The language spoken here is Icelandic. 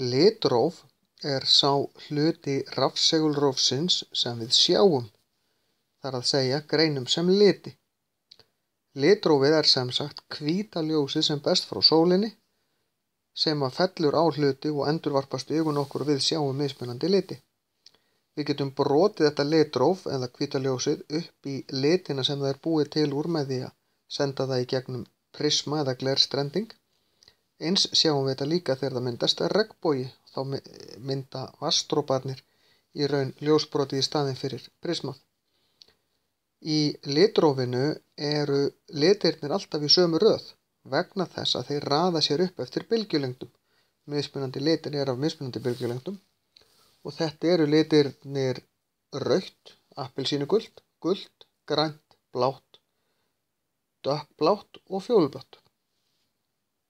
Litróf er sá hluti rafsegulrófsins sem við sjáum, þar að segja greinum sem liti. Litrófið er sem sagt hvíta ljósi sem best frá sólinni sem að fellur á hluti og endurvarpast augun okkur við sjáum mismunandi liti. Við getum brotið þetta litróf eða hvíta ljósið upp í litina sem það er búið til úr með því að senda það í gegnum prisma eða glerstrending Eins sjáum við þetta líka þegar það myndast regnbói þá mynda vastróparnir í raun ljósbroti í staðin fyrir prismáð. Í litrófinu eru litirnir alltaf í sömu röð vegna þess að þeir raða sér upp eftir bylgjulengdum. Mismunandi litir er af mismunandi bylgjulengdum og þetta eru litirnir raukt, appelsínu guld, guld, grænt, blátt, dökkblátt og fjólublátt.